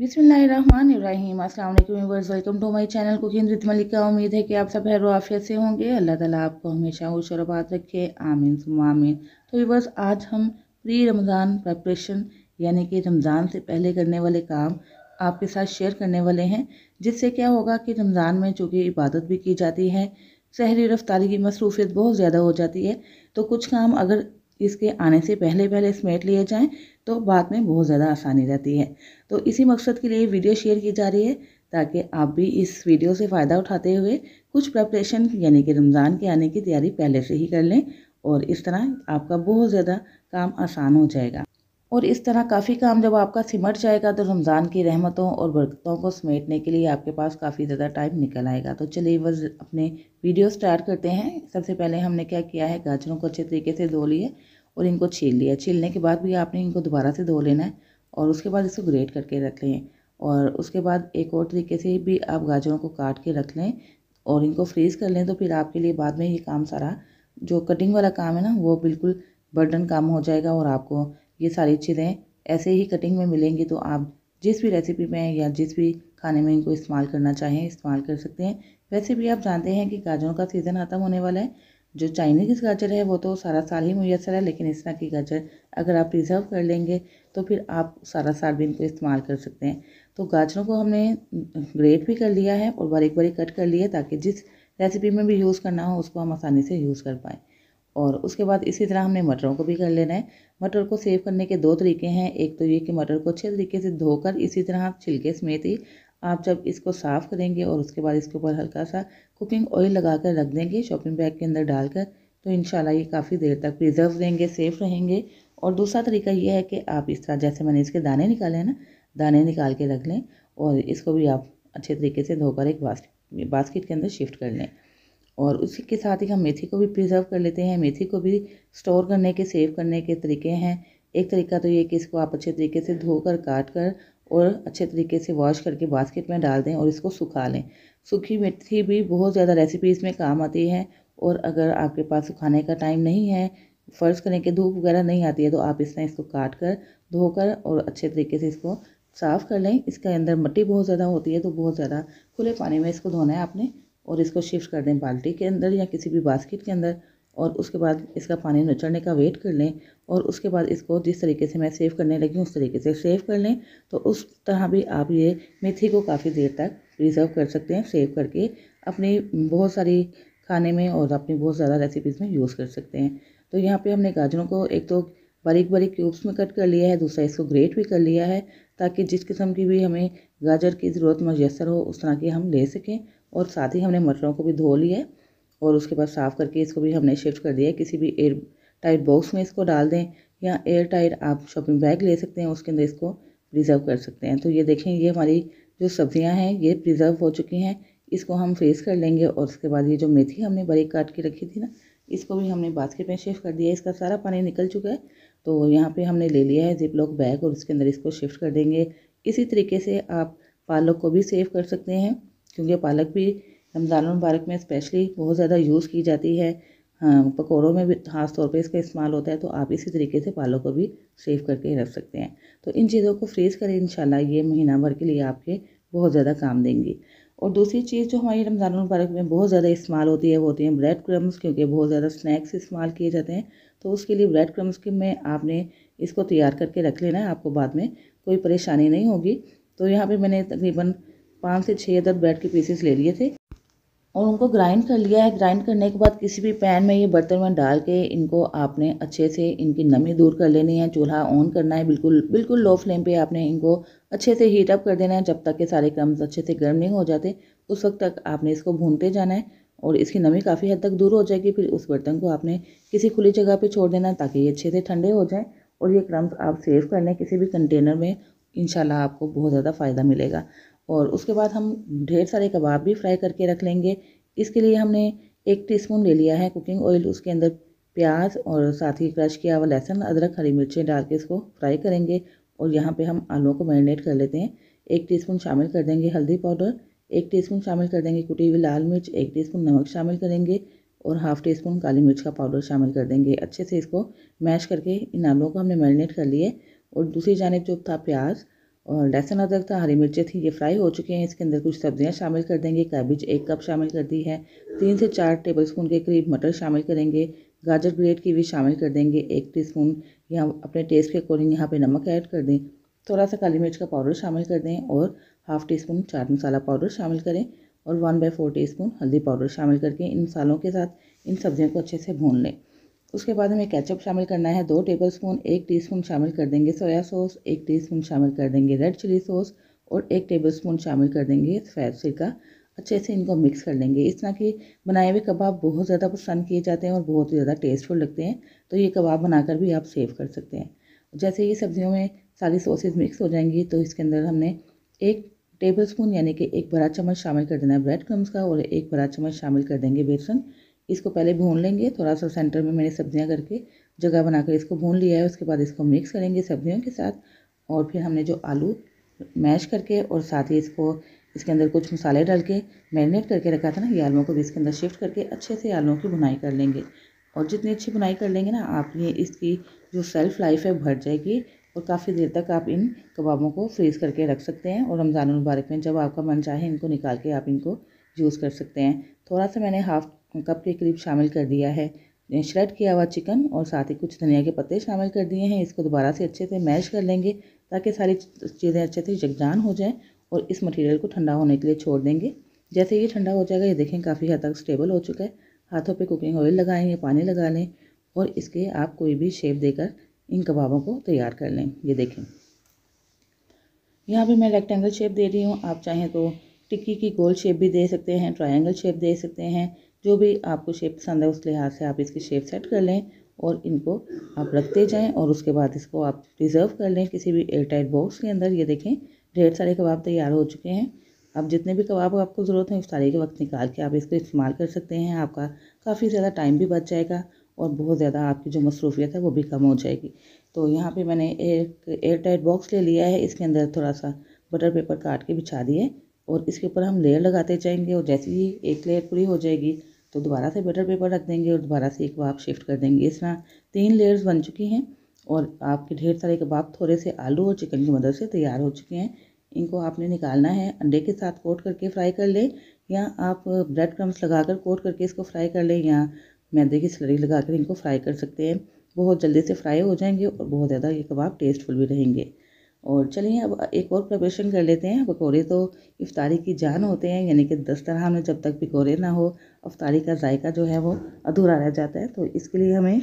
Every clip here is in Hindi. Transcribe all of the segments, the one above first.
बिसमीम अल्लावर्स welcome to my channel cooking with Malika उम्मीद है कि आप सब हैर वाफिया से होंगे अल्लाह ताला आपको हमेशा होशरबात और आबाद रखे आमीन सुमामीन तो वीवर्स आज हम प्री रमज़ान प्रपरेशन यानी कि रमज़ान से पहले करने वाले काम आपके साथ शेयर करने वाले हैं जिससे क्या होगा कि रमज़ान में चूँकि इबादत भी की जाती है शहरी रफ्तारी की मसरूफियत बहुत ज़्यादा हो जाती है तो कुछ काम अगर इसके आने से पहले पहले स्मेट लिए जाएँ तो बाद में बहुत ज़्यादा आसानी रहती है तो इसी मकसद के लिए वीडियो शेयर की जा रही है ताकि आप भी इस वीडियो से फ़ायदा उठाते हुए कुछ प्रेपरेशन यानी कि रमज़ान के आने की तैयारी पहले से ही कर लें और इस तरह आपका बहुत ज़्यादा काम आसान हो जाएगा और इस तरह काफ़ी काम जब आपका सिमट जाएगा तो रमज़ान की रहमतों और बरकतों को समेटने के लिए आपके पास काफ़ी ज़्यादा टाइम निकल आएगा तो चलिए बस अपने वीडियो स्टार्ट करते हैं सबसे पहले हमने क्या किया है गाजरों को अच्छे तरीके से धो लिए और इनको छील लिया छीलने के बाद भी आपने इनको दोबारा से धो लेना है और उसके बाद इसको ग्रेट करके रख लें और उसके बाद एक और तरीके से भी आप गाजरों को काट के रख लें और इनको फ्रीज़ कर लें तो फिर आपके लिए बाद में ये काम सारा जो कटिंग वाला काम है ना वो बिल्कुल बर्डन काम हो जाएगा और आपको ये सारी चीज़ें ऐसे ही कटिंग में मिलेंगी तो आप जिस भी रेसिपी में या जिस भी खाने में इनको इस्तेमाल करना चाहें इस्तेमाल कर सकते हैं वैसे भी आप जानते हैं कि गाजरों का सीज़न ख़त्म होने वाला है जो चाइनीज़ गाजर है वो तो सारा साल ही मैसर है लेकिन इस तरह की गाजर अगर आप प्रिजर्व कर लेंगे तो फिर आप सारा साल भी इनको इस्तेमाल कर सकते हैं तो गाजरों को हमने ग्रेट भी कर लिया है और बारीक बारीक कट कर लिया है ताकि जिस रेसिपी में भी यूज़ करना हो उसको हम आसानी से यूज़ कर पाएँ और उसके बाद इसी तरह हमने मटरों को भी कर लेना है मटर को सेव करने के दो तरीके हैं एक तो ये कि मटर को अच्छे तरीके से धोकर इसी तरह आप छिलके समेत ही आप जब इसको साफ़ करेंगे और उसके बाद इसके ऊपर हल्का सा कुकिंग ऑयल लगा कर रख देंगे शॉपिंग बैग के अंदर डालकर तो इन ये काफ़ी देर तक प्रिजर्व देंगे सेफ़ रहेंगे और दूसरा तरीका ये है कि आप इस तरह जैसे मैंने इसके दाने निकाले ना दाने निकाल के रख लें और इसको भी आप अच्छे तरीके से धोकर एक बास्ट बास्केट के अंदर शिफ्ट कर लें और उसी के साथ ही हम मेथी को भी प्रिजर्व कर लेते हैं मेथी को भी स्टोर करने के सेव करने के तरीके हैं एक तरीका तो ये कि इसको आप अच्छे तरीके से धोकर काट कर और अच्छे तरीके से वॉश करके बास्केट में डाल दें और इसको सुखा लें सूखी मेथी भी बहुत ज़्यादा रेसिपीज़ में काम आती है और अगर आपके पास सुखाने का टाइम नहीं है फ़र्ज़ करें कि धूप वगैरह नहीं आती है तो आप इस तरह इसको काट कर धोकर और अच्छे तरीके से इसको साफ़ कर लें इसके अंदर मट्टी बहुत ज़्यादा होती है तो बहुत ज़्यादा खुले पानी में इसको धोना है आपने और इसको शिफ्ट कर दें बाल्टी के अंदर या किसी भी बास्केट के अंदर और उसके बाद इसका पानी नचड़ने का वेट कर लें और उसके बाद इसको जिस तरीके से मैं सेव करने लगी उस तरीके से सेव कर लें तो उस तरह भी आप ये मेथी को काफ़ी देर तक प्रिजर्व कर सकते हैं सेव करके अपनी बहुत सारी खाने में और अपनी बहुत ज़्यादा रेसिपीज़ में यूज़ कर सकते हैं तो यहाँ पे हमने गाजरों को एक तो बारीक बारीक क्यूब्स में कट कर लिया है दूसरा इसको ग्रेट भी कर लिया है ताकि जिस किस्म की भी हमें गाजर की ज़रूरत मैसर हो उस तरह की हम ले सकें और साथ ही हमने मटरों को भी धो लिया और उसके बाद साफ़ करके इसको भी हमने शिफ्ट कर दिया किसी भी एयर टाइट बॉक्स में इसको डाल दें या एयर टाइट आप शॉपिंग बैग ले सकते हैं उसके अंदर इसको प्रिजर्व कर सकते हैं तो ये देखें ये हमारी जो सब्ज़ियाँ हैं ये प्रिजर्व हो चुकी हैं इसको हम फ्रेस कर लेंगे और उसके बाद ये जो मेथी हमने बारीक काट के रखी थी ना इसको भी हमने बास्केट में शिफ्ट कर दिया इसका सारा पानी निकल चुका है तो यहाँ पे हमने ले लिया है जिप लॉक बैग और उसके अंदर इसको शिफ्ट कर देंगे इसी तरीके से आप पालक को भी सेव कर सकते हैं क्योंकि पालक भी रमज़ान मुबारक में स्पेशली बहुत ज़्यादा यूज़ की जाती है हाँ, पकौड़ों में भी ख़ास तौर पे इसका इस्तेमाल होता है तो आप इसी तरीके से पालों को भी सेव करके रख सकते हैं तो इन चीज़ों को फ्रीज़ करें इंशाल्लाह ये महीना भर के लिए आपके बहुत ज़्यादा काम देंगी और दूसरी चीज़ जो हमारी रमज़ान मुबारक में बहुत ज़्यादा इस्तेमाल होती है वो होती हैं ब्रेड क्रम्स क्योंकि बहुत ज़्यादा स्नैक्स इस्तेमाल किए जाते हैं तो उसके लिए ब्रेड क्रम्स के में आपने इसको तैयार करके रख लेना है आपको बाद में कोई परेशानी नहीं होगी तो यहाँ पर मैंने तकरीबन पाँच से छः अदर ब्रेड के पीसेस ले लिए थे और उनको ग्राइंड कर लिया है ग्राइंड करने के बाद किसी भी पैन में ये बर्तन में डाल के इनको आपने अच्छे से इनकी नमी दूर कर लेनी है चूल्हा ऑन करना है बिल्कुल बिल्कुल लो फ्लेम पे आपने इनको अच्छे से हीट अप कर देना है जब तक के सारे क्रम्स अच्छे से गर्म नहीं हो जाते उस वक्त तक आपने इसको भूनते जाना है और इसकी नमी काफ़ी हद तक दूर हो जाएगी फिर उस बर्तन को आपने किसी खुली जगह पर छोड़ देना है ताकि ये अच्छे से ठंडे हो जाएँ और ये क्रम्स आप सेव कर लें किसी भी कंटेनर में इन आपको बहुत ज़्यादा फ़ायदा मिलेगा और उसके बाद हम ढेर सारे कबाब भी फ्राई करके रख लेंगे इसके लिए हमने एक टीस्पून ले लिया है कुकिंग ऑयल उसके अंदर प्याज और साथ ही क्रश किया हुआ लहसुन अदरक हरी मिर्चें डाल के इसको फ्राई करेंगे और यहाँ पे हम आलुओं को मैरिनेट कर लेते हैं एक टीस्पून शामिल कर देंगे हल्दी पाउडर एक टीस्पून शामिल कर देंगे कुटी हुई लाल मिर्च एक टीस्पून नमक शामिल करेंगे और हाफ़ टी स्पून काली मिर्च का पाउडर शामिल कर देंगे अच्छे से इसको मैश करके इन आलुओं को हमने मैरिनेट कर लिए और दूसरी जानब जो था प्याज और लहसुन अदरक था हरी मिर्चें थी ये फ्राई हो चुके हैं इसके अंदर कुछ सब्जियां शामिल कर देंगे कैबिज एक कप शामिल कर दी है तीन से चार टेबल स्पून के करीब मटर शामिल करेंगे गाजर ग्रेट की भी शामिल कर देंगे एक टी स्पून यहाँ अपने टेस्ट के अकॉर्डिंग यहाँ पे नमक ऐड कर दें थोड़ा सा काली मिर्च का पाउडर शामिल कर दें और half teaspoon chaat masala powder शामिल करें और one by four teaspoon हल्दी पाउडर शामिल करके इन मसालों के साथ इन सब्ज़ियों को अच्छे से भून लें उसके बाद हमें कैचअप शामिल करना है दो टेबल स्पून एक स्पून शामिल कर देंगे सोया सॉस एक स्पून शामिल कर देंगे रेड चिली सॉस और एक स्पून शामिल कर देंगे सिर का अच्छे से इनको मिक्स कर लेंगे इस तरह के बनाए हुए कबाब बहुत ज़्यादा पसंद किए जाते हैं और बहुत ही ज़्यादा टेस्टफुल लगते हैं तो ये कबाब बनाकर भी आप सेव कर सकते हैं जैसे ये सब्जियों में सारी सॉसेज मिक्स हो जाएंगी तो इसके अंदर हमने एक टेबल स्पून यानी कि एक बड़ा चम्मच शामिल कर देना है ब्रेड क्रम्स का और एक बड़ा चम्मच शामिल कर देंगे बेसन इसको पहले भून लेंगे थोड़ा सा सेंटर में मैंने सब्जियां करके जगह बनाकर इसको भून लिया है उसके बाद इसको मिक्स करेंगे सब्जियों के साथ और फिर हमने जो आलू मैश करके और साथ ही इसको इसके अंदर कुछ मसाले डाल के मैरिनेट करके रखा था ना ये आलुओं को भी इसके अंदर शिफ्ट करके अच्छे से आलुओं की बुनाई कर लेंगे और जितनी अच्छी बुनाई कर लेंगे ना आप ये इसकी जो सेल्फ़ लाइफ है भर जाएगी और काफ़ी देर तक आप इन कबाबों को फ्रीज़ करके रख सकते हैं और रमज़ान मुबारक में जब आपका मन चाहे इनको निकाल के आप इनको यूज़ कर सकते हैं थोड़ा सा मैंने हाफ़ कप के करीब शामिल कर दिया है श्रेड किया हुआ चिकन और साथ ही कुछ धनिया के पत्ते शामिल कर दिए हैं इसको दोबारा से अच्छे से मैश कर लेंगे ताकि सारी चीज़ें अच्छे से जगजान हो जाएं और इस मटेरियल को ठंडा होने के लिए छोड़ देंगे जैसे ये ठंडा हो जाएगा ये देखें काफ़ी हद तक स्टेबल हो चुका है हाथों पे कुकिंग ऑयल लगाएं या पानी लगा लें और इसके आप कोई भी शेप देकर इन कबाबों को तैयार कर लें ये देखें यहाँ पे मैं रेक्टेंगल शेप दे रही हूँ आप चाहें तो टिक्की की गोल शेप भी दे सकते हैं ट्रायंगल शेप दे सकते हैं जो भी आपको शेप पसंद है उस लिहाज से आप इसकी शेप सेट कर लें और इनको आप रखते जाएं और उसके बाद इसको आप रिजर्व कर लें किसी भी एयर टाइट बॉक्स के अंदर ये देखें ढेर सारे कबाब तैयार हो चुके हैं अब जितने भी कबाब आपको ज़रूरत है उस इफ्तारी के वक्त निकाल के आप इसको इस्तेमाल कर सकते हैं आपका काफ़ी ज़्यादा टाइम भी बच जाएगा और बहुत ज़्यादा आपकी जो मसरूफियत है वो भी कम हो जाएगी तो यहाँ पर मैंने एक एयर टाइट बॉक्स ले लिया है इसके अंदर थोड़ा सा बटर पेपर काट के बिछा दिए और इसके ऊपर हम लेयर लगाते जाएंगे और जैसे ही एक लेयर पूरी हो जाएगी तो दोबारा से बटर पेपर रख देंगे और दोबारा से कबाब शिफ्ट कर देंगे इस तरह तीन लेयर्स बन चुकी हैं और आपके ढेर सारे कबाब थोड़े से आलू और चिकन की मदद से तैयार हो चुके हैं इनको आपने निकालना है अंडे के साथ कोट करके फ्राई कर लें या आप ब्रेड क्रम्स लगाकर कोट करके इसको फ्राई कर लें या मैदे की लगा लगाकर इनको फ्राई कर सकते हैं बहुत जल्दी से फ्राई हो जाएंगे और बहुत ज़्यादा ये कबाब टेस्टफुल भी रहेंगे और चलिए अब एक और प्रिपरेशन कर लेते हैं पकौड़े तो इफ्तारी की जान होते हैं यानी कि दस तरह जब तक पकौड़े ना हो अफ्तारी का जायका जो है वो अधूरा रह जाता है तो इसके लिए हमें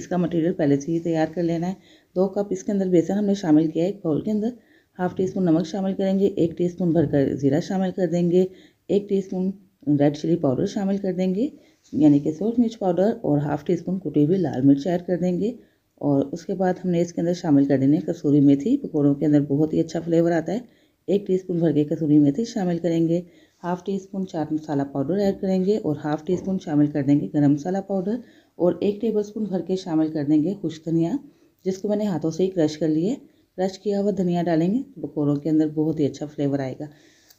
इसका मटेरियल पहले से ही तैयार कर लेना है दो कप इसके अंदर बेसन हमने शामिल किया है एक बाउल के अंदर हाफ़ टी स्पून नमक शामिल करेंगे एक टी स्पून भरकर ज़ीरा शामिल कर देंगे एक teaspoon red chilli powder शामिल कर देंगे यानी कि सोट मिर्च पाउडर और हाफ़ टी स्पून कुटी हुई लाल मिर्च ऐड कर देंगे और उसके बाद हमने इसके अंदर शामिल कर देने कसूरी मेथी पकौड़ों के अंदर बहुत ही अच्छा फ्लेवर आता है एक टीस्पून भर के कसूरी मेथी शामिल करेंगे half teaspoon chaat masala powder add करेंगे और हाफ़ टी स्पून शामिल कर देंगे गरम मसाला पाउडर और एक टेबल स्पून भर के शामिल कर देंगे खुश धनिया जिसको मैंने हाथों से ही क्रश कर लिए क्रश किया हुआ धनिया डालेंगे तो पकौड़ों के अंदर बहुत ही अच्छा फ्लेवर आएगा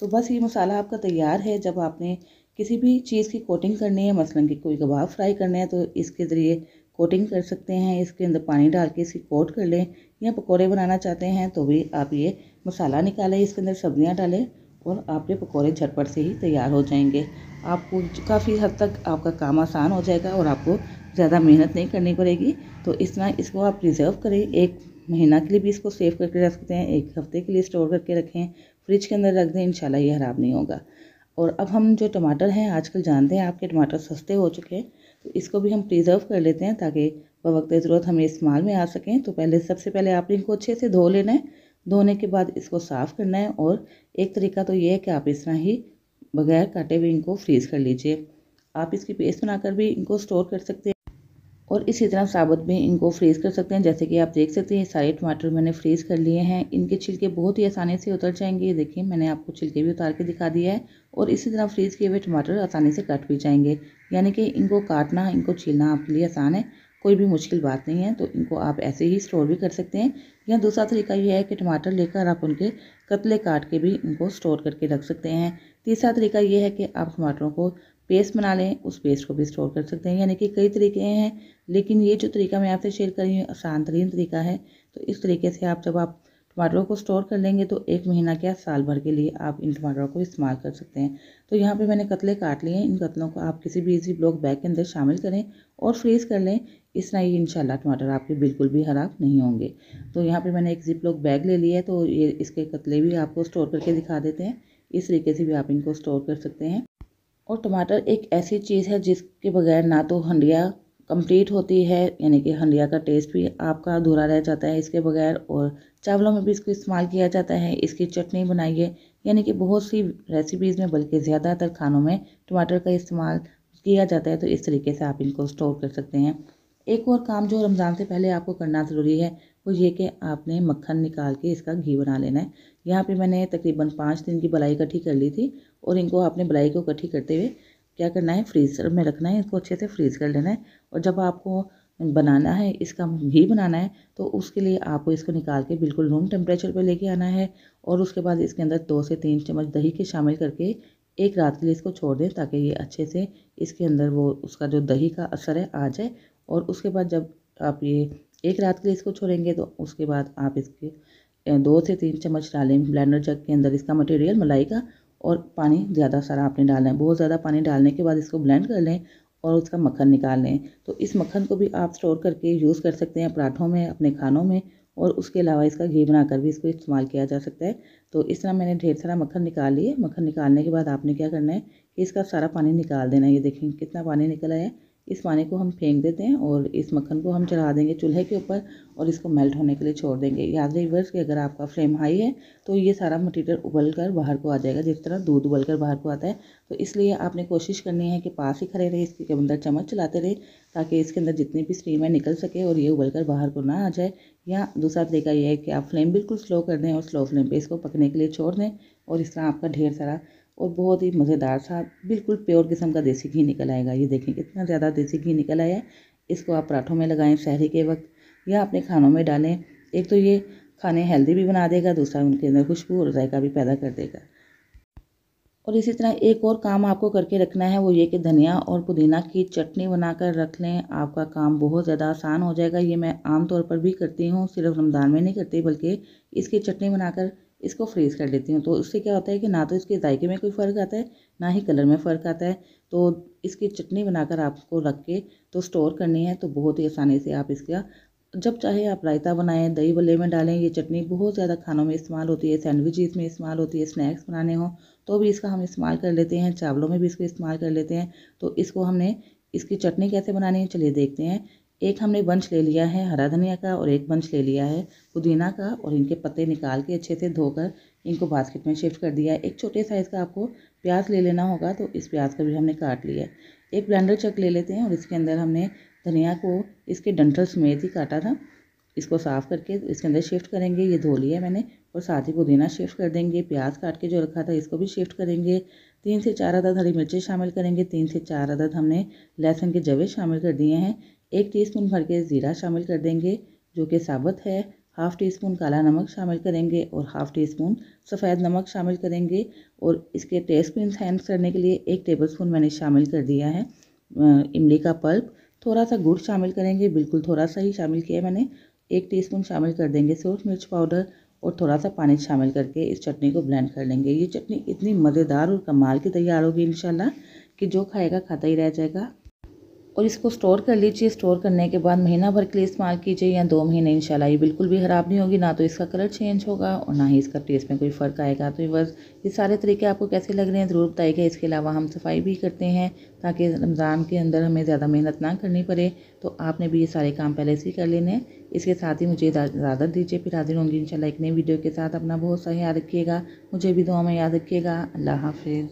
तो बस ये मसाला आपका तैयार है जब आपने किसी भी चीज़ की कोटिंग करनी है मसलन की कोई कबाब फ्राई करना है तो इसके ज़रिए कोटिंग कर सकते हैं इसके अंदर पानी डाल के इसकी कोट कर लें या पकौड़े बनाना चाहते हैं तो भी आप ये मसाला निकालें इसके अंदर सब्जियाँ डालें और आपके पकौड़े झटपट से ही तैयार हो जाएंगे आपको काफ़ी हद तक आपका काम आसान हो जाएगा और आपको ज़्यादा मेहनत नहीं करनी पड़ेगी तो इस तरह इसको आप प्रिजर्व करें एक महीना के लिए भी इसको सेव करके रख सकते हैं एक हफ्ते के लिए स्टोर करके रखें फ्रिज के अंदर रख दें इंशाल्लाह ये ख़राब नहीं होगा और अब हम जो टमाटर हैं आजकल जानते हैं आपके टमाटर सस्ते हो चुके हैं तो इसको भी हम प्रिजर्व कर लेते हैं ताकि बवक्त ज़रूरत हमें इस्तेमाल में आ सकें तो पहले सबसे पहले आप इनको अच्छे से धो लेना है धोने के बाद इसको साफ़ करना है और एक तरीका तो ये है कि आप इस तरह ही बगैर काटे हुए इनको फ्रीज़ कर लीजिए आप इसकी पेस्ट बनाकर भी इनको स्टोर कर सकते हैं और इसी तरह साबुत भी इनको फ्रीज़ कर सकते हैं जैसे कि आप देख सकते हैं सारे टमाटर मैंने फ्रीज़ कर लिए हैं इनके छिलके बहुत ही आसानी से उतर जाएंगे देखिए मैंने आपको छिलके भी उतार के दिखा दिया है और इसी तरह फ्रीज़ किए हुए टमाटर आसानी से कट भी जाएंगे यानी कि इनको काटना इनको छीलना आपके लिए आसान है कोई भी मुश्किल बात नहीं है तो इनको आप ऐसे ही स्टोर भी कर सकते हैं या दूसरा तरीका यह है कि टमाटर लेकर आप उनके कतले काट के भी इनको स्टोर करके रख सकते हैं तीसरा तरीका ये है कि आप टमाटरों को पेस्ट बना लें उस पेस्ट को भी स्टोर कर सकते हैं यानी कि कई तरीके हैं लेकिन ये जो तरीका मैं आपसे शेयर कर रही हूँ आसान तरीन तरीका है तो इस तरीके से आप जब आप टमाटरों को स्टोर कर लेंगे तो एक महीना क्या साल भर के लिए आप इन टमाटरों को इस्तेमाल कर सकते हैं तो यहाँ पे मैंने कतले काट लिए हैं इन कतलों को आप किसी भी इजी ब्लॉक बैग के अंदर शामिल करें और फ्रीज़ कर लें इस तरह ये शाला टमाटर आपके बिल्कुल भी खराब नहीं होंगे तो यहाँ पर मैंने एक जिप ब्लॉक बैग ले लिया है तो ये इसके कतले भी आपको स्टोर करके दिखा देते हैं इस तरीके से भी आप इनको स्टोर कर सकते हैं और टमाटर एक ऐसी चीज़ है जिसके बगैर ना तो हंडिया कंप्लीट होती है यानी कि हंडिया का टेस्ट भी आपका अधूरा रह जाता है इसके बगैर और चावलों में भी इसको इस्तेमाल किया जाता है इसकी चटनी बनाइए यानी कि बहुत सी रेसिपीज़ में बल्कि ज़्यादातर खानों में टमाटर का इस्तेमाल किया जाता है तो इस तरीके से आप इनको स्टोर कर सकते हैं एक और काम जो रमज़ान से पहले आपको करना ज़रूरी है वो ये कि आपने मक्खन निकाल के इसका घी बना लेना है यहाँ पे मैंने तकरीबन पाँच दिन की बलाई इकट्ठी कर ली थी और इनको आपने बलाई को इकट्ठी करते हुए क्या करना है फ्रीज़र में रखना है इसको अच्छे से फ्रीज़ कर लेना है और जब आपको बनाना है इसका घी बनाना है तो उसके लिए आपको इसको निकाल के बिल्कुल रूम टेम्परेचर पर लेके आना है और उसके बाद इसके अंदर दो से तीन चम्मच दही के शामिल करके एक रात के लिए इसको छोड़ दें ताकि ये अच्छे से इसके अंदर वो उसका जो दही का असर है आ जाए और उसके बाद जब आप ये एक रात के लिए इसको छोड़ेंगे तो उसके बाद आप इसके दो से तीन चम्मच डालें ब्लेंडर जग के अंदर इसका मटेरियल मलाई का और पानी ज़्यादा सारा आपने डालना है बहुत ज़्यादा पानी डालने के बाद इसको ब्लेंड कर लें और उसका मक्खन निकाल लें तो इस मक्खन को भी आप स्टोर करके यूज़ कर सकते हैं पराठों में अपने खानों में और उसके अलावा इसका घी बनाकर भी इसको इस्तेमाल किया जा सकता है तो इस तरह मैंने ढेर सारा मक्खन निकाल लिए मक्खन निकालने के बाद आपने क्या करना है कि इसका सारा पानी निकाल देना है ये देखें कितना पानी निकला है इस पानी को हम फेंक देते हैं और इस मक्खन को हम चढ़ा देंगे चूल्हे के ऊपर और इसको मेल्ट होने के लिए छोड़ देंगे याद रही वर्ष कि अगर आपका फ्लेम हाई है तो ये सारा मटेरियल उबल कर बाहर को आ जाएगा जिस तरह दूध उबल कर बाहर को आता है तो इसलिए आपने कोशिश करनी है कि पास ही खड़े रहे इसके अंदर चम्मच चलाते रहे ताकि इसके अंदर जितनी भी स्टीम है निकल सके और ये उबल कर बाहर को ना आ जाए या दूसरा तरीका ये है कि आप फ्लेम बिल्कुल स्लो कर दें और स्लो फ्लेम पर इसको पकने के लिए छोड़ दें और इस तरह आपका ढेर सारा और बहुत ही मज़ेदार सा बिल्कुल प्योर किस्म का देसी घी निकल आएगा ये देखें कितना ज़्यादा देसी घी निकल आया इसको आप पराठों में लगाएं शहरी के वक्त या अपने खानों में डालें एक तो ये खाने हेल्दी भी बना देगा दूसरा उनके अंदर खुशबू और जायका भी पैदा कर देगा और इसी तरह एक और काम आपको करके रखना है वो ये कि धनिया और पुदीना की चटनी बनाकर रख लें आपका काम बहुत ज़्यादा आसान हो जाएगा ये मैं आमतौर पर भी करती हूँ सिर्फ रमज़ान में नहीं करती बल्कि इसकी चटनी बनाकर इसको फ्रीज़ कर लेती हूँ तो उससे क्या होता है कि ना तो इसके जायके में कोई फ़र्क आता है ना ही कलर में फ़र्क आता है तो इसकी चटनी बनाकर आपको रख के तो स्टोर करनी है तो बहुत ही आसानी से आप इसका जब चाहे आप रायता बनाएं दही भल्ले में डालें ये चटनी बहुत ज़्यादा खानों में इस्तेमाल होती है सैंडविचेस में इस्तेमाल होती है स्नैक्स बनाने हों तो भी इसका हम इस्तेमाल कर लेते हैं चावलों में भी इसको इस्तेमाल कर लेते हैं तो इसको हमने इसकी चटनी कैसे बनानी है चलिए देखते हैं एक हमने बंच ले लिया है हरा धनिया का और एक बंच ले लिया है पुदीना का और इनके पत्ते निकाल के अच्छे से धोकर इनको बास्केट में शिफ्ट कर दिया है एक छोटे साइज़ का आपको प्याज ले लेना होगा तो इस प्याज का भी हमने काट लिया एक ब्लेंडर चक ले लेते हैं और इसके अंदर हमने धनिया को इसके डंठल समेत ही काटा था इसको साफ़ करके इसके अंदर शिफ्ट करेंगे ये धो लिया मैंने और साथ ही पुदीना शिफ्ट कर देंगे प्याज काट के जो रखा था इसको भी शिफ्ट करेंगे तीन से चार अदद हरी मिर्चें शामिल करेंगे तीन से चार अदद हमने लहसुन के जवे शामिल कर दिए हैं एक टीस्पून भर के ज़ीरा शामिल कर देंगे जो कि साबुत है हाफ़ टी स्पून काला नमक शामिल करेंगे और हाफ़ टी स्पून सफ़ेद नमक शामिल करेंगे और इसके टेस्ट को इन्हेंस करने के लिए एक टेबल स्पून मैंने शामिल कर दिया है इमली का पल्प थोड़ा सा गुड़ शामिल करेंगे बिल्कुल थोड़ा सा ही शामिल किया मैंने एक टीस्पून शामिल कर देंगे सूर्ख मिर्च पाउडर और थोड़ा सा पानी शामिल करके इस चटनी को ब्लेंड कर लेंगे ये चटनी इतनी मज़ेदार और कमाल की तैयार होगी इन कि जो खाएगा खाता ही रह जाएगा और इसको स्टोर कर लीजिए स्टोर करने के बाद महीना भर के लिए इस्तेमाल कीजिए या दो महीने इंशाल्लाह ये बिल्कुल भी ख़राब नहीं होगी ना तो इसका कलर चेंज होगा और ना ही इसका टेस्ट में कोई फ़र्क आएगा तो बस ये सारे तरीके आपको कैसे लग रहे हैं ज़रूर बताइएगा इसके अलावा हम सफाई भी करते हैं ताकि रमज़ान के अंदर हमें ज़्यादा मेहनत ना करनी पड़े तो आपने भी ये सारे काम पहले से ही कर लेने हैं इसके साथ ही मुझे इजाज़त दीजिए फिर हाजिर होंगी शाला एक नई वीडियो के साथ अपना बहुत सा याद रखिएगा मुझे भी दुआ में याद रखिएगा अल्लाह हाफिज़